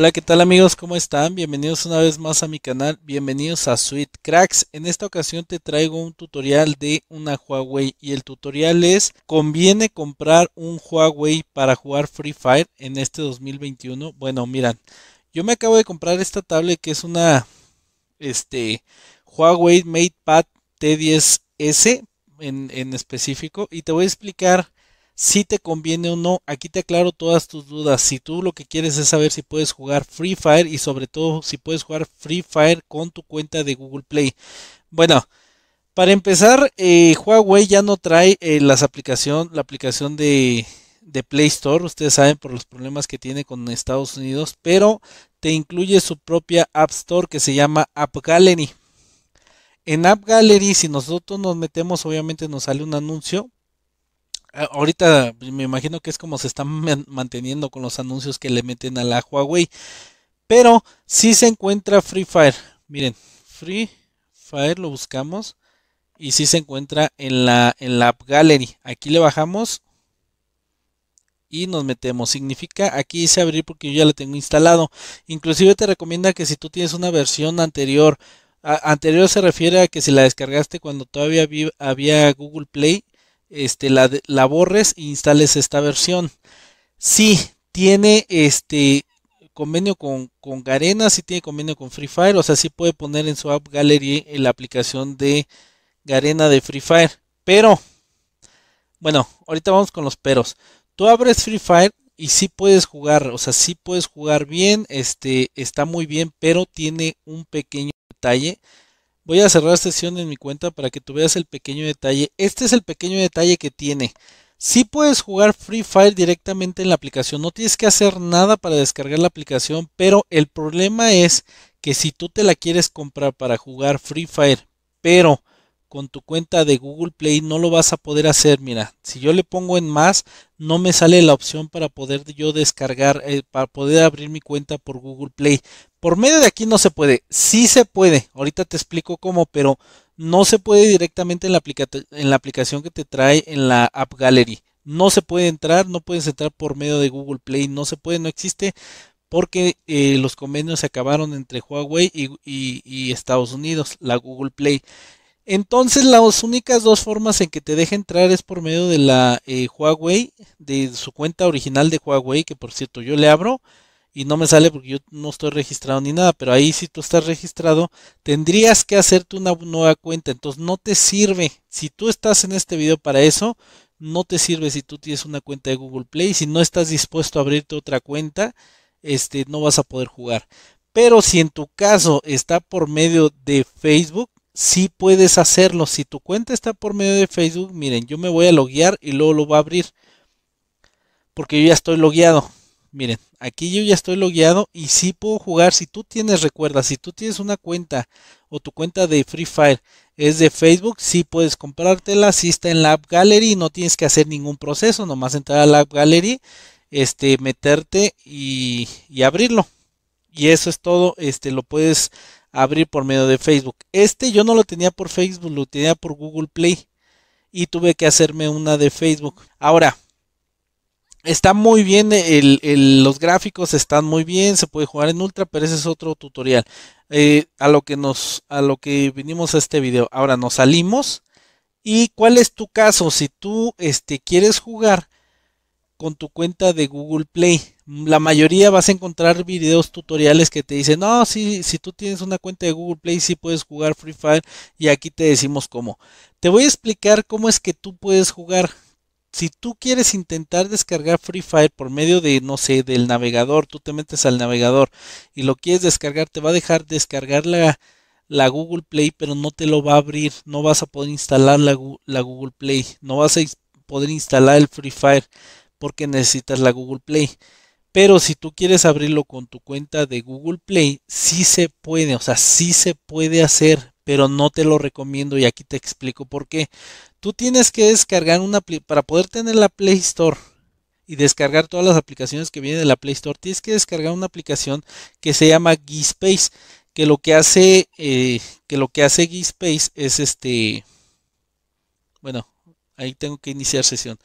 Hola, ¿qué tal amigos? ¿Cómo están? Bienvenidos una vez más a mi canal, bienvenidos a Sweet Cracks. En esta ocasión te traigo un tutorial de una Huawei y el tutorial es ¿Conviene comprar un Huawei para jugar Free Fire en este 2021? Bueno, miran, yo me acabo de comprar esta tablet que es una este, Huawei MatePad T10S en, en específico y te voy a explicar si te conviene o no. Aquí te aclaro todas tus dudas. Si tú lo que quieres es saber si puedes jugar Free Fire y sobre todo si puedes jugar Free Fire con tu cuenta de Google Play. Bueno, para empezar, eh, Huawei ya no trae eh, las aplicación, la aplicación de, de Play Store. Ustedes saben por los problemas que tiene con Estados Unidos, pero te incluye su propia App Store que se llama App Gallery. En App Gallery, si nosotros nos metemos, obviamente nos sale un anuncio, Ah, ahorita me imagino que es como se están manteniendo con los anuncios que le meten a la Huawei. Pero si se encuentra Free Fire. Miren, Free Fire lo buscamos. Y si se encuentra en la, en la App Gallery. Aquí le bajamos. Y nos metemos. Significa aquí dice abrir porque yo ya lo tengo instalado. Inclusive te recomienda que si tú tienes una versión anterior. anterior se refiere a que si la descargaste cuando todavía había Google Play este, la, la borres e instales esta versión. Si tiene este convenio con, con Garena, si tiene convenio con Free Fire, o sea, sí puede poner en su app gallery la aplicación de Garena de Free Fire. Pero, bueno, ahorita vamos con los peros. Tú abres Free Fire y si puedes jugar, o sea, si puedes jugar bien, este, está muy bien, pero tiene un pequeño detalle Voy a cerrar sesión en mi cuenta para que tú veas el pequeño detalle. Este es el pequeño detalle que tiene. Si sí puedes jugar Free Fire directamente en la aplicación, no tienes que hacer nada para descargar la aplicación, pero el problema es que si tú te la quieres comprar para jugar Free Fire, pero con tu cuenta de Google Play no lo vas a poder hacer. Mira, si yo le pongo en más, no me sale la opción para poder yo descargar, eh, para poder abrir mi cuenta por Google Play. Por medio de aquí no se puede. Sí se puede. Ahorita te explico cómo, pero no se puede directamente en la, aplicación que te trae en la App Gallery. No se puede entrar, no puedes entrar por medio de Google Play, no se puede, no existe, porque eh, los convenios se acabaron entre Huawei y, Estados Unidos, la Google Play. Entonces las únicas dos formas en que te deja entrar es por medio de la eh, Huawei, de su cuenta original de Huawei, que por cierto yo le abro y no me sale porque yo no estoy registrado ni nada, pero ahí si tú estás registrado, tendrías que hacerte una nueva cuenta, entonces no te sirve. Si tú estás en este video para eso, no te sirve si tú tienes una cuenta de Google Play, si no estás dispuesto a abrirte otra cuenta, este no vas a poder jugar. Pero si en tu caso está por medio de Facebook, sí puedes hacerlo. Si tu cuenta está por medio de Facebook, miren, yo me voy a loguear y luego lo voy a abrir. Porque yo ya estoy logueado. Miren, aquí yo ya estoy logueado y sí puedo jugar. Si tú tienes, recuerda, si tú tienes una cuenta o tu cuenta de Free Fire es de Facebook, sí puedes comprártela. Si está en la App Gallery, no tienes que hacer ningún proceso, nomás entrar a la App Gallery, este, meterte y, y abrirlo. Y eso es todo, este, lo puedes abrir por medio de Facebook. Este yo no lo tenía por Facebook, lo tenía por Google Play y tuve que hacerme una de Facebook. Ahora, Está muy bien, los gráficos están muy bien, se puede jugar en ultra, pero ese es otro tutorial. Eh, a lo que nos, a lo que vinimos a este video. Ahora nos salimos. ¿Y cuál es tu caso? Si tú este, quieres jugar con tu cuenta de Google Play, la mayoría vas a encontrar videos tutoriales que te dicen, no, si tú tienes una cuenta de Google Play, sí puedes jugar Free Fire y aquí te decimos cómo. Te voy a explicar cómo es que tú puedes jugar si tú quieres intentar descargar Free Fire por medio de, no sé, del navegador, tú te metes al navegador y lo quieres descargar, te va a dejar descargar la, Google Play, pero no te lo va a abrir, no vas a poder instalar la, la Google Play, no vas a poder instalar el Free Fire porque necesitas la Google Play. Pero si tú quieres abrirlo con tu cuenta de Google Play, sí se puede, o sea, sí se puede hacer, pero no te lo recomiendo y aquí te explico por qué. Tú tienes que descargar una para poder tener la Play Store y descargar todas las aplicaciones que vienen de la Play Store, tienes que descargar una aplicación que se llama GeeSpace, que lo que hace eh, que lo que hace es este bueno, ahí tengo que iniciar sesión.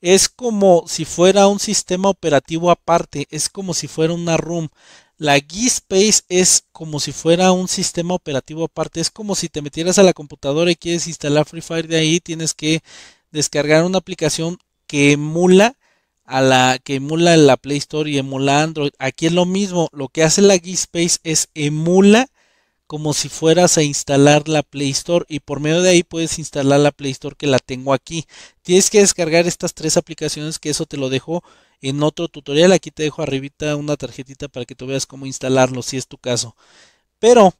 Es como si fuera un sistema operativo aparte, es como si fuera una room. La G-Space es como si fuera un sistema operativo aparte. Es como si te metieras a la computadora y quieres instalar Free Fire de ahí. Tienes que descargar una aplicación que emula a la que emula la Play Store y emula Android. Aquí es lo mismo. Lo que hace la G-Space es emula como si fueras a instalar la Play Store y por medio de ahí puedes instalar la Play Store que la tengo aquí. Tienes que descargar estas tres aplicaciones que eso te lo dejo en otro tutorial. Aquí te dejo arribita una tarjetita para que tú veas cómo instalarlo si es tu caso. Pero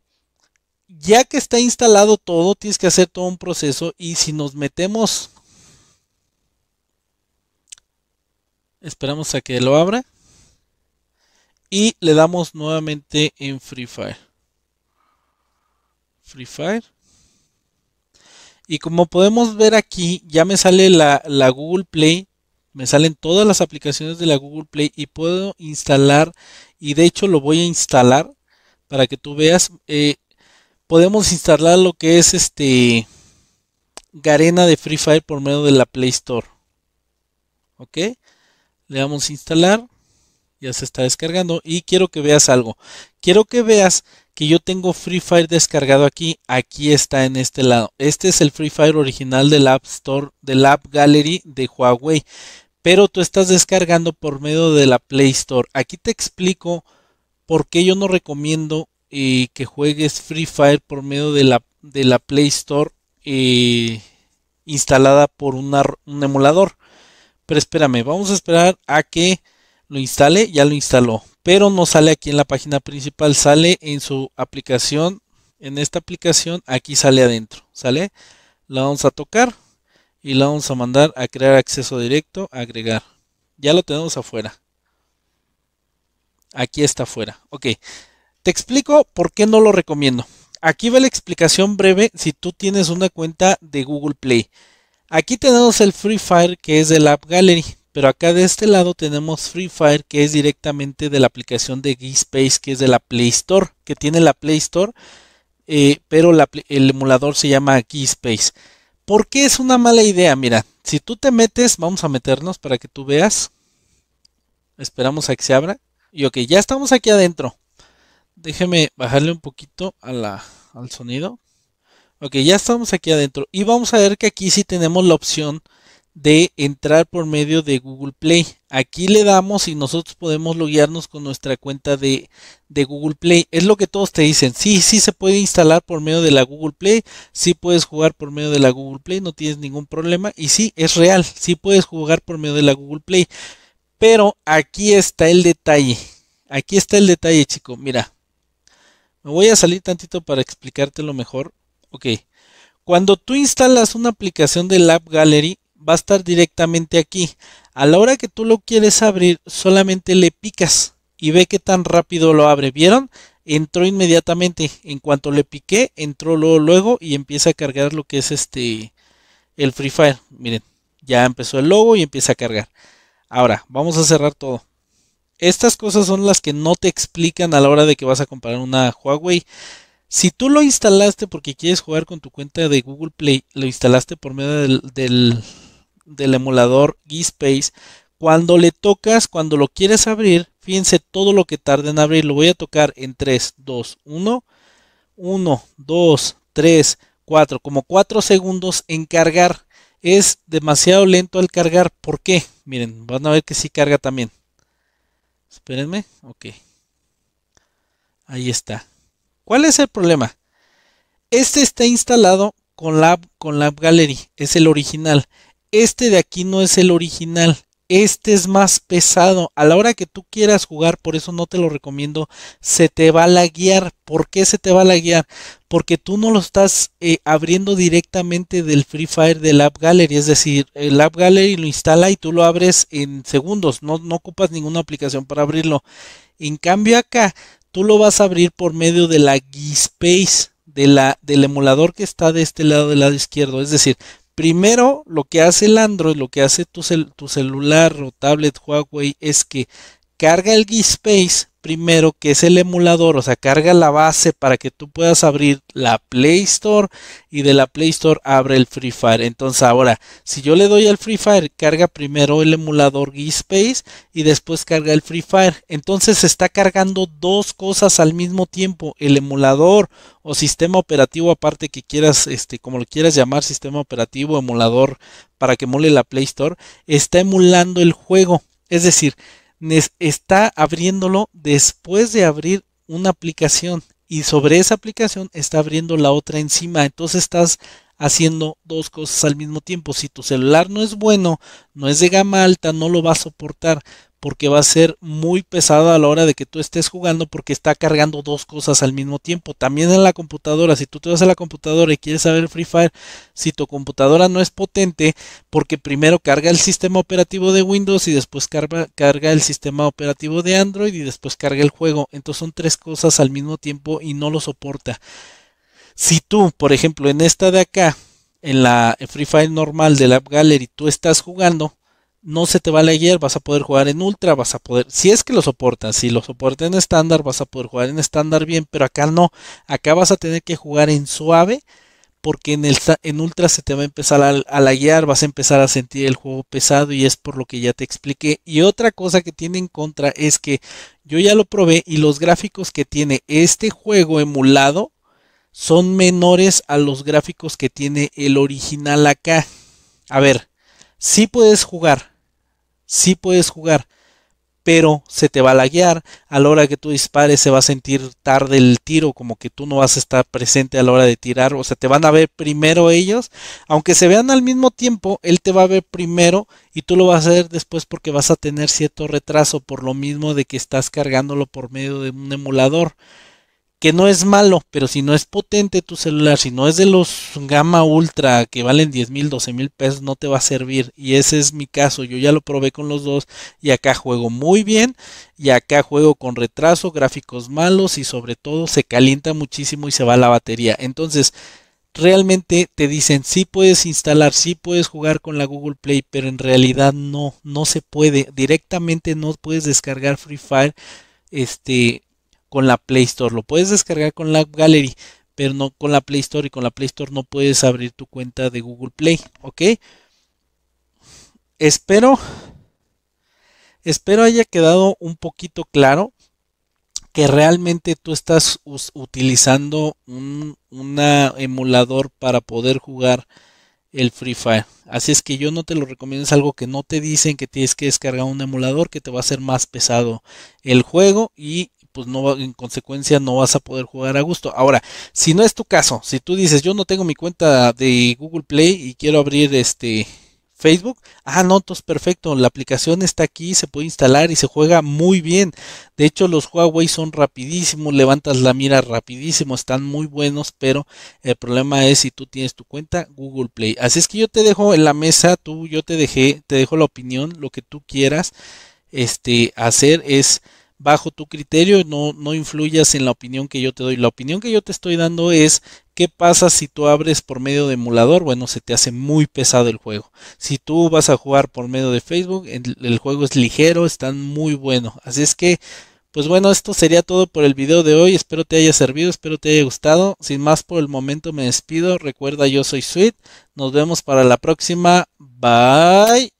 ya que está instalado todo, tienes que hacer todo un proceso y si nos metemos... Esperamos a que lo abra. Y le damos nuevamente en Free Fire. Free Fire. Y como podemos ver aquí, ya me sale la Google Play me salen todas las aplicaciones de la Google Play y puedo instalar y de hecho lo voy a instalar para que tú veas eh, podemos instalar lo que es este Garena de Free Fire por medio de la Play Store ok le damos a instalar ya se está descargando y quiero que veas algo quiero que veas que yo tengo Free Fire descargado aquí, aquí está en este lado. Este es el Free Fire original del App Store, del App Gallery de Huawei pero tú estás descargando por medio de la Play Store. Aquí te explico por qué yo no recomiendo eh, que juegues Free Fire por medio de la, de la Play Store eh, instalada por un emulador. Pero espérame, vamos a esperar a que lo instale. Ya lo instaló, pero no sale aquí en la página principal, sale en su aplicación. En esta aplicación, aquí sale adentro, ¿sale? La vamos a tocar y la vamos a mandar a crear acceso directo, agregar. Ya lo tenemos afuera. Aquí está afuera. Ok, te explico por qué no lo recomiendo. Aquí va la explicación breve si tú tienes una cuenta de Google Play. Aquí tenemos el Free Fire que es de la App Gallery, pero acá de este lado tenemos Free Fire que es directamente de la aplicación de g que es de la Play Store, que tiene la Play Store, eh, pero el emulador se llama G-Space. ¿Por qué es una mala idea? Mira, si tú te metes, vamos a meternos para que tú veas. Esperamos a que se abra. Y ok, ya estamos aquí adentro. Déjeme bajarle un poquito al sonido. Ok, ya estamos aquí adentro. Y vamos a ver que aquí sí tenemos la opción de entrar por medio de Google Play. Aquí le damos y nosotros podemos loguearnos con nuestra cuenta de, Google Play. Es lo que todos te dicen. Sí, sí se puede instalar por medio de la Google Play. si puedes jugar por medio de la Google Play. No tienes ningún problema. Y sí, es real. si puedes jugar por medio de la Google Play. Pero aquí está el detalle. Aquí está el detalle, chico. Mira. Me voy a salir tantito para explicártelo mejor. Ok. Cuando tú instalas una aplicación de App Gallery, va a estar directamente aquí. A la hora que tú lo quieres abrir, solamente le picas y ve que tan rápido lo abre. ¿Vieron? Entró inmediatamente. En cuanto le piqué, entró luego, luego y empieza a cargar lo que es este el Free Fire. Miren, ya empezó el logo y empieza a cargar. Ahora, vamos a cerrar todo. Estas cosas son las que no te explican a la hora de que vas a comprar una Huawei. Si tú lo instalaste porque quieres jugar con tu cuenta de Google Play, lo instalaste por medio del del emulador GSpace, cuando le tocas, cuando lo quieres abrir, fíjense todo lo que tarda en abrir. Lo voy a tocar en 3, 2, 1, 1, 2, 3, 4, como 4 segundos en cargar. Es demasiado lento al cargar. ¿Por qué? Miren, van a ver que si carga también. Espérenme, ok. Ahí está. ¿Cuál es el problema? Este está instalado con la, con la Gallery, es el original este de aquí no es el original. Este es más pesado. A la hora que tú quieras jugar, por eso no te lo recomiendo, se te va a laguear. ¿Por qué se te va a laguear? Porque tú no lo estás eh, abriendo directamente del Free Fire del App Gallery. Es decir, el App Gallery lo instala y tú lo abres en segundos. No, ocupas ninguna aplicación para abrirlo. En cambio acá, tú lo vas a abrir por medio de la G-Space. De la, del emulador que está de este lado del lado izquierdo. Es decir, Primero, lo que hace el Android, lo que hace tu, celular o tablet Huawei es que carga el G-Space primero, que es el emulador, o sea, carga la base para que tú puedas abrir la Play Store y de la Play Store abre el Free Fire. Entonces ahora, si yo le doy al Free Fire, carga primero el emulador GeeSpace y después carga el Free Fire. Entonces se está cargando dos cosas al mismo tiempo, el emulador o sistema operativo aparte que quieras, este, como lo quieras llamar, sistema operativo, emulador, para que mole la Play Store, está emulando el juego. Es decir, está abriéndolo después de abrir una aplicación y sobre esa aplicación está abriendo la otra encima. Entonces estás haciendo dos cosas al mismo tiempo. Si tu celular no es bueno, no es de gama alta, no lo va a soportar porque va a ser muy pesado a la hora de que tú estés jugando porque está cargando dos cosas al mismo tiempo. También en la computadora, si tú te vas a la computadora y quieres saber Free Fire, si tu computadora no es potente, porque primero carga el sistema operativo de Windows y después carga, carga el sistema operativo de Android y después carga el juego. Entonces son tres cosas al mismo tiempo y no lo soporta. Si tú, por ejemplo, en esta de acá, en la Free Fire normal de la App Gallery, tú estás jugando, no se te va a leer, vas a poder jugar en ultra, vas a poder, si es que lo soportas, si lo soporta en estándar, vas a poder jugar en estándar bien, pero acá no, acá vas a tener que jugar en suave, porque en, el, en ultra se te va a empezar a, a vas a empezar a sentir el juego pesado y es por lo que ya te expliqué. Y otra cosa que tiene en contra es que yo ya lo probé y los gráficos que tiene este juego emulado son menores a los gráficos que tiene el original acá. A ver, si puedes jugar, si puedes jugar, pero se te va a laguear, a la hora que tú dispares se va a sentir tarde el tiro, como que tú no vas a estar presente a la hora de tirar, o sea, te van a ver primero ellos, aunque se vean al mismo tiempo, él te va a ver primero y tú lo vas a ver después porque vas a tener cierto retraso por lo mismo de que estás cargándolo por medio de un emulador que no es malo, pero si no es potente tu celular, si no es de los gama ultra que valen 10 mil, 12 mil pesos, no te va a servir. Y ese es mi caso, yo ya lo probé con los dos y acá juego muy bien y acá juego con retraso, gráficos malos y sobre todo se calienta muchísimo y se va la batería. Entonces, realmente te dicen si puedes instalar, si puedes jugar con la Google Play, pero en realidad no, no se puede. Directamente no puedes descargar Free Fire este con la Play Store. Lo puedes descargar con la Gallery, pero no con la Play Store. Y con la Play Store no puedes abrir tu cuenta de Google Play. ¿Ok? Espero. Espero haya quedado un poquito claro que realmente tú estás utilizando un emulador para poder jugar el Free Fire. Así es que yo no te lo recomiendo, es algo que no te dicen que tienes que descargar un emulador que te va a hacer más pesado el juego y pues no, en consecuencia no vas a poder jugar a gusto. Ahora, si no es tu caso, si tú dices, yo no tengo mi cuenta de Google Play y quiero abrir este Facebook, ah, no, entonces perfecto, la aplicación está aquí, se puede instalar y se juega muy bien. De hecho, los Huawei son rapidísimos, levantas la mira rapidísimo, están muy buenos, pero el problema es si tú tienes tu cuenta Google Play. Así es que yo te dejo en la mesa, tú, yo te dejé, te dejo la opinión, lo que tú quieras este, hacer es bajo tu criterio, no, no influyas en la opinión que yo te doy. La opinión que yo te estoy dando es qué pasa si tú abres por medio de emulador. Bueno, se te hace muy pesado el juego. Si tú vas a jugar por medio de Facebook, el, el juego es ligero, está muy bueno. Así es que, pues bueno, esto sería todo por el video de hoy. Espero te haya servido, espero te haya gustado. Sin más por el momento me despido. Recuerda, yo soy Sweet. Nos vemos para la próxima. Bye.